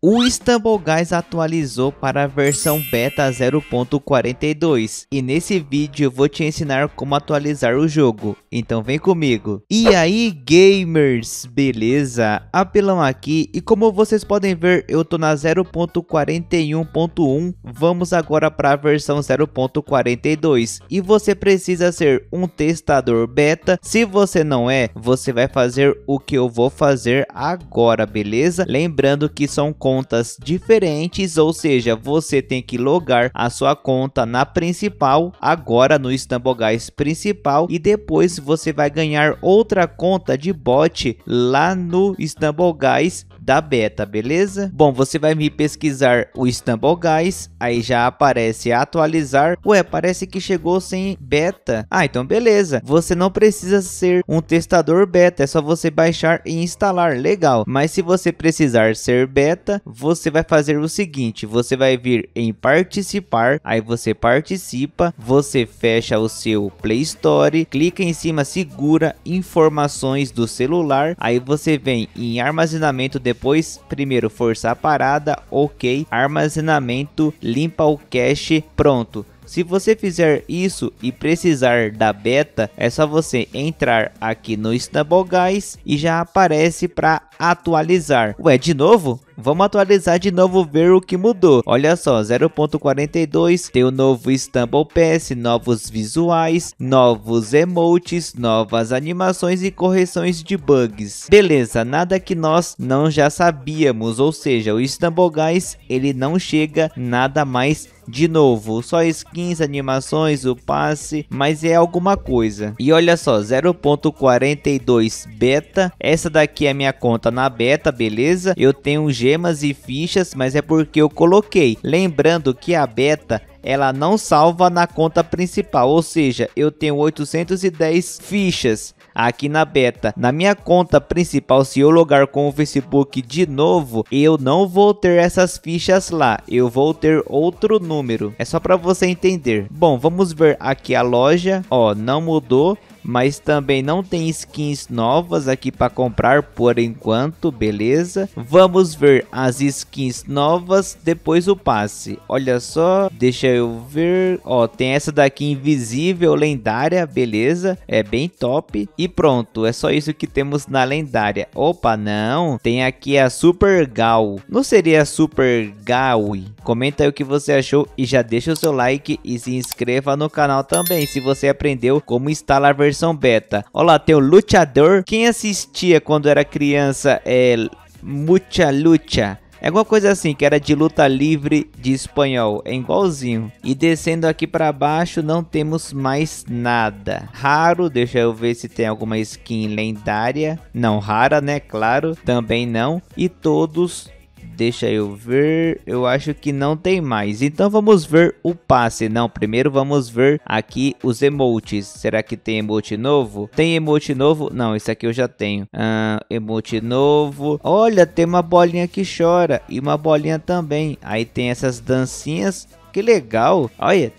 O Istanbul Guys atualizou para a versão beta 0.42 e nesse vídeo eu vou te ensinar como atualizar o jogo, então vem comigo. E aí gamers, beleza? Apelão aqui e como vocês podem ver eu tô na 0.41.1, vamos agora para a versão 0.42 e você precisa ser um testador beta, se você não é, você vai fazer o que eu vou fazer agora, beleza? Lembrando que são contas diferentes, ou seja, você tem que logar a sua conta na principal, agora no Stambogás principal e depois você vai ganhar outra conta de bot lá no Stambogás da beta, beleza? Bom, você vai me pesquisar o Stumble Guys, aí já aparece atualizar. Ué, parece que chegou sem beta. Ah, então beleza. Você não precisa ser um testador beta, é só você baixar e instalar, legal. Mas se você precisar ser beta, você vai fazer o seguinte, você vai vir em participar, aí você participa, você fecha o seu Play Store, clica em cima, segura informações do celular, aí você vem em armazenamento de depois, primeiro forçar a parada, ok, armazenamento, limpa o cache, pronto se você fizer isso e precisar da beta, é só você entrar aqui no Istanbul Guys e já aparece para atualizar. Ué, de novo? Vamos atualizar de novo ver o que mudou. Olha só, 0.42, tem o novo Istanbul Pass, novos visuais, novos emotes, novas animações e correções de bugs. Beleza, nada que nós não já sabíamos, ou seja, o Istanbul Guys, ele não chega nada mais de novo, só skins, animações, o passe, mas é alguma coisa. E olha só, 0.42 beta. Essa daqui é minha conta na beta, beleza? Eu tenho gemas e fichas, mas é porque eu coloquei. Lembrando que a beta ela não salva na conta principal, ou seja, eu tenho 810 fichas aqui na beta na minha conta principal, se eu logar com o Facebook de novo, eu não vou ter essas fichas lá, eu vou ter outro número. É só para você entender. Bom, vamos ver aqui a loja. Ó, não mudou mas também não tem skins novas aqui para comprar por enquanto, beleza? Vamos ver as skins novas depois o passe. Olha só, deixa eu ver. Ó, tem essa daqui invisível lendária, beleza? É bem top. E pronto, é só isso que temos na lendária. Opa, não. Tem aqui a Super Gal. Não seria Super Gaui? Comenta aí o que você achou e já deixa o seu like e se inscreva no canal também se você aprendeu como instalar versão beta. Olha lá, tem o Luchador. Quem assistia quando era criança é Mucha Lucha. É alguma coisa assim, que era de luta livre de espanhol, é igualzinho. E descendo aqui para baixo, não temos mais nada. Raro, deixa eu ver se tem alguma skin lendária. Não rara, né? Claro, também não. E todos Deixa eu ver. Eu acho que não tem mais. Então vamos ver o passe. Não, primeiro vamos ver aqui os emotes. Será que tem emote novo? Tem emote novo? Não, esse aqui eu já tenho. Ah, emote novo. Olha, tem uma bolinha que chora. E uma bolinha também. Aí tem essas dancinhas que legal. Olha.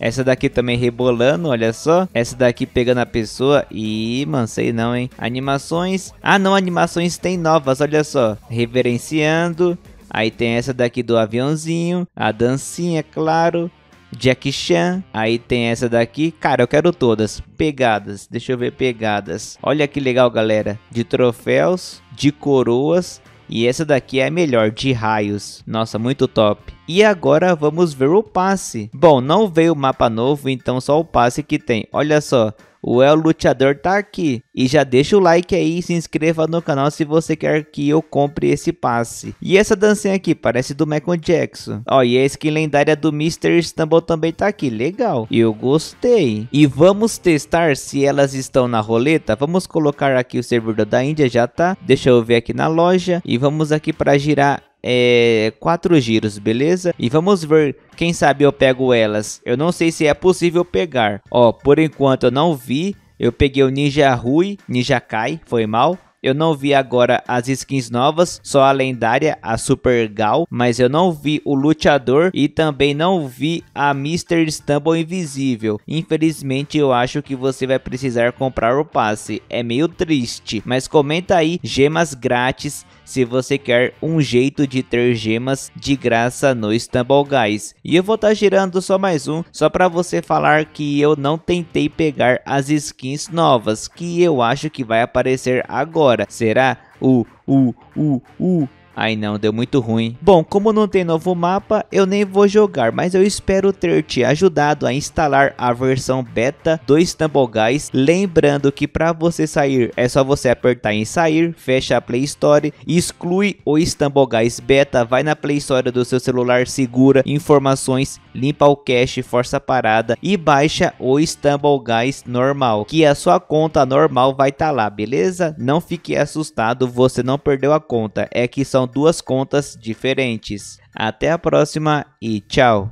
Essa daqui também rebolando, olha só. Essa daqui pegando a pessoa. Ih, mano, sei não, hein. Animações. Ah, não, animações tem novas, olha só. Reverenciando. Aí tem essa daqui do aviãozinho. A dancinha, claro. Jack Chan. Aí tem essa daqui. Cara, eu quero todas. Pegadas. Deixa eu ver pegadas. Olha que legal, galera. De troféus, de coroas e essa daqui é a melhor, de raios. Nossa, muito top. E agora vamos ver o passe. Bom, não veio o mapa novo, então só o passe que tem. Olha só, o El Luteador tá aqui. E já deixa o like aí e se inscreva no canal se você quer que eu compre esse passe. E essa dancinha aqui, parece do Michael Jackson. Ó, e a skin lendária do Mr. Stumble também tá aqui, legal. Eu gostei. E vamos testar se elas estão na roleta. Vamos colocar aqui o servidor da Índia, já tá. Deixa eu ver aqui na loja. E vamos aqui para girar é, quatro giros, beleza? E vamos ver, quem sabe eu pego elas. Eu não sei se é possível pegar. Ó, por enquanto eu não vi. Eu peguei o Ninja Rui, Ninja Kai, foi mal. Eu não vi agora as skins novas, só a lendária, a Super Gal, mas eu não vi o Luteador e também não vi a Mr. Stumble Invisível. Infelizmente, eu acho que você vai precisar comprar o passe. É meio triste, mas comenta aí gemas grátis se você quer um jeito de ter gemas de graça no Stumble Guys. E eu vou estar tá girando só mais um, só para você falar que eu não tentei pegar as skins novas, que eu acho que vai aparecer agora hora será o, o, o, o, Ai não, deu muito ruim. Bom, como não tem novo mapa, eu nem vou jogar, mas eu espero ter te ajudado a instalar a versão beta do Stumble Guys. Lembrando que para você sair, é só você apertar em sair, fecha a Play Store, exclui o Stumble Guys beta, vai na Play Store do seu celular, segura informações, limpa o cache, força a parada e baixa o Stumble Guys normal, que a sua conta normal vai estar tá lá, beleza? Não fique assustado, você não perdeu a conta, é que são duas contas diferentes. Até a próxima e tchau!